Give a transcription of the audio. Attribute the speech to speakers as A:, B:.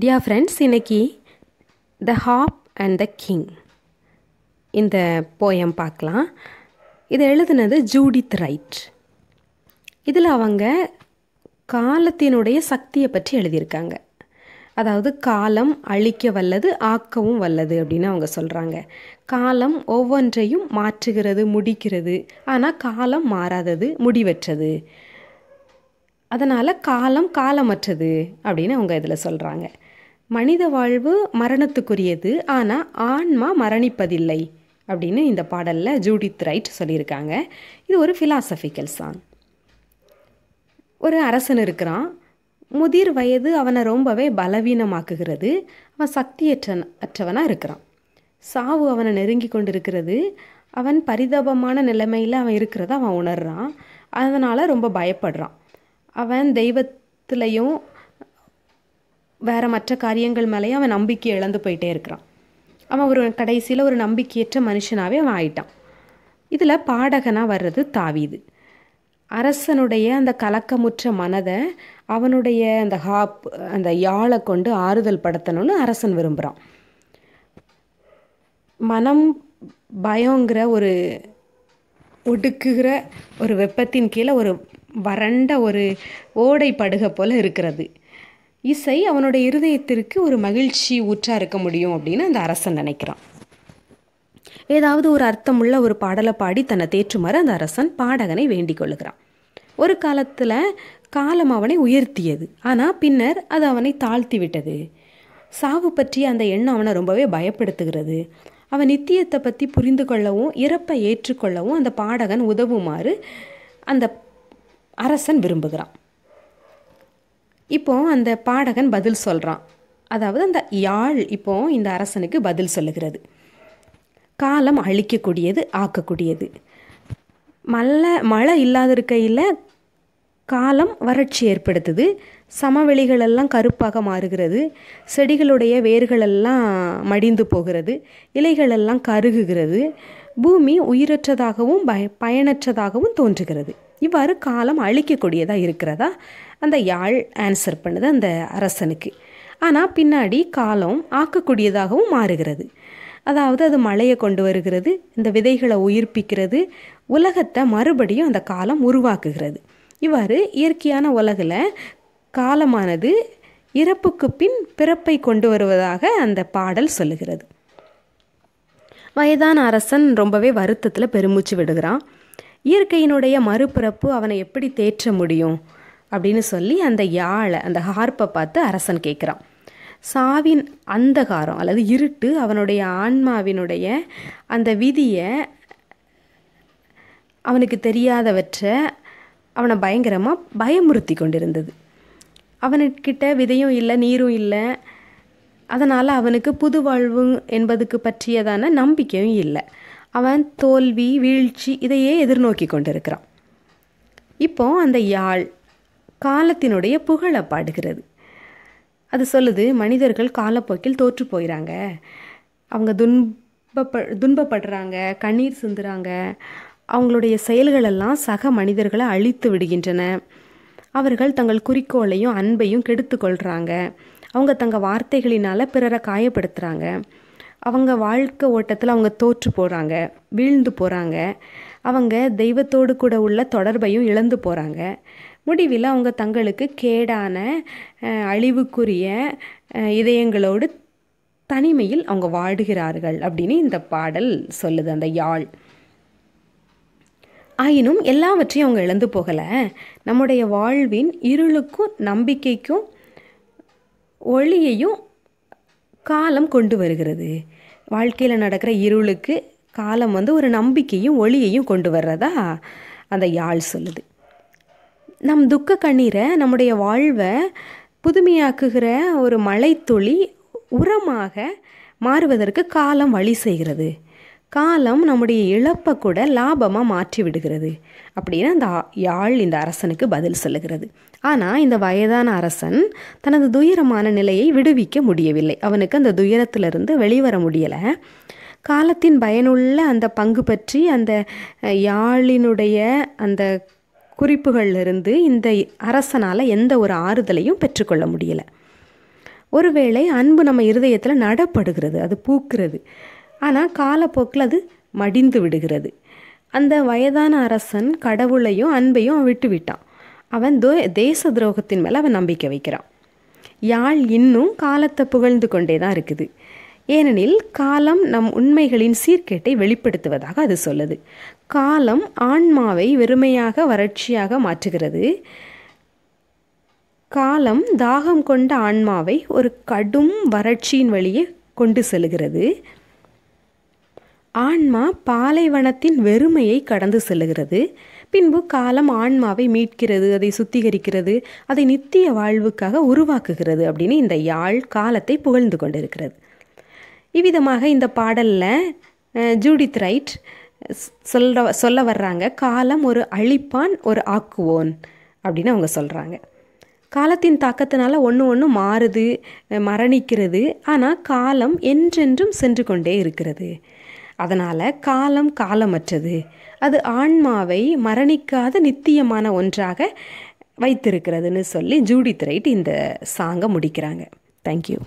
A: டியா ஃப்ரெண்ட்ஸ் இன்றைக்கி the hop and the king இந்த போயம் பார்க்கலாம் இதை எழுதுனது ஜூடித் ரைட் இதில் அவங்க காலத்தினுடைய சக்தியை பற்றி எழுதியிருக்காங்க அதாவது காலம் அழிக்க வல்லது ஆக்கவும் வல்லது அப்படின்னு அவங்க சொல்கிறாங்க காலம் ஒவ்வொன்றையும் மாற்றுகிறது முடிக்கிறது ஆனால் காலம் மாறாதது முடிவற்றது அதனால் காலம் காலமற்றது அப்படின்னு அவங்க இதில் சொல்கிறாங்க மனித வாழ்வு மரணத்துக்குரியது ஆனால் ஆன்மா மரணிப்பதில்லை அப்படின்னு இந்த பாடலில் ஜூடித் ரைட் சொல்லியிருக்காங்க இது ஒரு ஃபிலாசபிக்கல் சாங் ஒரு அரசன் இருக்கிறான் முதிர் வயது அவனை ரொம்பவே பலவீனமாக்குகிறது அவன் சக்தியற்ற அற்றவனாக இருக்கிறான் சாவு அவனை நெருங்கி கொண்டு இருக்கிறது அவன் பரிதாபமான நிலைமையில் அவன் இருக்கிறத அவன் உணர்றான் அதனால் ரொம்ப பயப்படுறான் அவன் தெய்வத்திலையும் வேறு மற்ற காரியங்கள் மேலேயும் அவன் நம்பிக்கை இழந்து போயிட்டே இருக்கிறான் அவன் ஒரு கடைசியில் ஒரு நம்பிக்கையற்ற மனுஷனாகவே அவன் ஆயிட்டான் இதில் பாடகனாக வர்றது தாவிது அரசனுடைய அந்த கலக்கமுற்ற மனதை அவனுடைய அந்த ஹாப் அந்த யாழை கொண்டு ஆறுதல் படுத்தணும்னு அரசன் விரும்புகிறான் மனம் பயங்கிற ஒரு ஒடுக்குகிற ஒரு வெப்பத்தின் கீழே ஒரு வறண்ட ஒரு ஓடை படுகை போல் இருக்கிறது இசை அவனுடைய இருதயத்திற்கு ஒரு மகிழ்ச்சி ஊற்றாக இருக்க முடியும் அப்படின்னு அந்த அரசன் நினைக்கிறான் ஏதாவது ஒரு அர்த்தமுள்ள ஒரு பாடலை பாடி தன்னை தேற்றுமாறு அந்த அரசன் பாடகனை வேண்டிக் கொள்ளுகிறான் ஒரு காலத்தில் காலம் அவனை உயர்த்தியது ஆனால் பின்னர் அது அவனை தாழ்த்தி விட்டது சாவு பற்றிய அந்த எண்ணம் அவனை ரொம்பவே பயப்படுத்துகிறது அவன் நித்தியத்தை பற்றி புரிந்து கொள்ளவும் இறப்பை ஏற்றுக்கொள்ளவும் அந்த பாடகன் உதவுமாறு அந்த அரசன் விரும்புகிறான் இப்போ அந்த பாடகன் பதில் சொல்கிறான் அதாவது அந்த யாழ் இப்போ இந்த அரசனுக்கு பதில் சொல்லுகிறது காலம் அழிக்கக்கூடியது ஆக்கக்கூடியது மல்ல மழை இல்லாத இருக்கையில் காலம் வறட்சி ஏற்படுத்துது சமவெளிகளெல்லாம் கருப்பாக மாறுகிறது செடிகளுடைய வேர்களெல்லாம் மடிந்து போகிறது இலைகளெல்லாம் கருகுகிறது பூமி உயிரற்றதாகவும் பய பயனற்றதாகவும் தோன்றுகிறது இவ்வாறு காலம் அழிக்கக்கூடியதாக இருக்கிறதா அந்த யாழ் ஆன்சர் பண்ணுது அந்த அரசனுக்கு ஆனால் பின்னாடி காலம் ஆக்கக்கூடியதாகவும் மாறுகிறது அதாவது அது மழையை கொண்டு வருகிறது இந்த விதைகளை உயிர்ப்பிக்கிறது உலகத்தை மறுபடியும் அந்த காலம் உருவாக்குகிறது இவ்வாறு இயற்கையான உலகில் காலமானது இறப்புக்கு பின் பிறப்பை கொண்டு வருவதாக அந்த பாடல் சொல்லுகிறது வயதான அரசன் ரொம்பவே வருத்தத்தில் பெருமூச்சு விடுகிறான் இயற்கையினுடைய மறுபிறப்பு அவனை எப்படி தேற்ற முடியும் அப்படின்னு சொல்லி அந்த யாழை அந்த ஹார்ப்பை பார்த்து அரசன் கேட்குறான் சாவின் அந்தகாரம் அல்லது இருட்டு அவனுடைய ஆன்மாவினுடைய அந்த விதியை அவனுக்கு தெரியாதவற்றை அவனை பயங்கரமாக பயமுறுத்தி கொண்டிருந்தது அவனுக்கிட்ட விதையும் இல்லை நீரும் இல்லை அதனால் அவனுக்கு புது வாழ்வு என்பதுக்கு பற்றியதான நம்பிக்கையும் இல்லை அவன் தோல்வி வீழ்ச்சி இதையே எதிர்நோக்கி கொண்டிருக்கிறான் இப்போ அந்த யாழ் காலத்தினுடைய புகழை பாடுகிறது அது சொல்லுது மனிதர்கள் காலப்போக்கில் தோற்று போயிறாங்க அவங்க துன்பப்ப துன்பப்படுறாங்க கண்ணீர் சிந்துறாங்க அவங்களுடைய செயல்களெல்லாம் சக மனிதர்களை அழித்து விடுகின்றன அவர்கள் தங்கள் குறிக்கோளையும் அன்பையும் கெடுத்து கொள்கிறாங்க அவங்க தங்கள் வார்த்தைகளினால் பிறரை காயப்படுத்துகிறாங்க அவங்க வாழ்க்கை ஓட்டத்தில் அவங்க தோற்று போகிறாங்க வீழ்ந்து போகிறாங்க அவங்க தெய்வத்தோடு கூட உள்ள தொடர்பையும் இழந்து போகிறாங்க முடிவில் அவங்க தங்களுக்கு கேடான அழிவுக்குரிய இதயங்களோடு தனிமையில் அவங்க வாடுகிறார்கள் அப்படின்னு இந்த பாடல் சொல்லுது அந்த யாழ் ஆயினும் எல்லாவற்றையும் அவங்க இழந்து போகலை நம்முடைய வாழ்வின் இருளுக்கும் நம்பிக்கைக்கும் ஒளியையும் காலம் கொண்டு வருகிறது வாழ்க்கையில் நடக்கிற இருளுக்கு காலம் வந்து ஒரு நம்பிக்கையும் ஒளியையும் கொண்டு வர்றதா அந்த யாழ் சொல்லுது நம் துக்க கண்ணீரை நம்முடைய வாழ்வை புதுமையாக்குகிற ஒரு மழைத்துளி உரமாக மாறுவதற்கு காலம் வழி செய்கிறது காலம் நம்முடைய இழப்பை கூட லாபமாக மாற்றி விடுகிறது அப்படின்னு அந்த யாழ் இந்த அரசனுக்கு பதில் சொல்லுகிறது ஆனால் இந்த வயதான அரசன் தனது துயரமான நிலையை விடுவிக்க முடியவில்லை அவனுக்கு அந்த துயரத்திலிருந்து வெளிவர முடியலை காலத்தின் பயனுள்ள அந்த பங்கு பற்றி அந்த யாழினுடைய அந்த குறிப்புகளிலிருந்து இந்த அரசனால் எந்த ஒரு ஆறுதலையும் பெற்றுக்கொள்ள முடியலை ஒருவேளை அன்பு நம்ம இருதயத்தில் நடப்படுகிறது அது பூக்கிறது ஆனால் காலப்போக்கில் அது மடிந்து விடுகிறது அந்த வயதான அரசன் கடவுளையும் அன்பையும் அவன் விட்டு விட்டான் அவன் தோ தேச துரோகத்தின் மேலே அவன் நம்பிக்கை வைக்கிறான் யாழ் இன்னும் காலத்தை புகழ்ந்து கொண்டே தான் இருக்குது ஏனெனில் காலம் நம் உண்மைகளின் சீர்கேட்டை வெளிப்படுத்துவதாக அது சொல்லுது காலம் ஆன்மாவை வெறுமையாக வறட்சியாக மாற்றுகிறது காலம் தாகம் கொண்ட ஆன்மாவை ஒரு கடும் வறட்சியின் வழியே கொண்டு செல்கிறது ஆன்மா பாலைவனத்தின் வெறுமையை கடந்து செல்லுகிறது பின்பு காலம் ஆன்மாவை மீட்கிறது அதை சுத்திகரிக்கிறது அதை நித்திய வாழ்வுக்காக உருவாக்குகிறது அப்படின்னு இந்த யாழ் காலத்தை புகழ்ந்து கொண்டிருக்கிறது இவ்விதமாக இந்த பாடலில் ஜூடித் ரைட் சொல்ல சொல்ல வர்றாங்க காலம் ஒரு அழிப்பான் ஒரு ஆக்குவோன் அப்படின்னு அவங்க சொல்கிறாங்க காலத்தின் தாக்கத்தினால ஒன்று ஒன்று மாறுது மரணிக்கிறது ஆனால் காலம் என்றென்றும் சென்று கொண்டே இருக்கிறது அதனால் காலம் காலமற்றது அது ஆன்மாவை மரணிக்காத நித்தியமான ஒன்றாக வைத்திருக்கிறதுன்னு சொல்லி ஜூடித் ரைட் இந்த சாங்கை முடிக்கிறாங்க தேங்க்யூ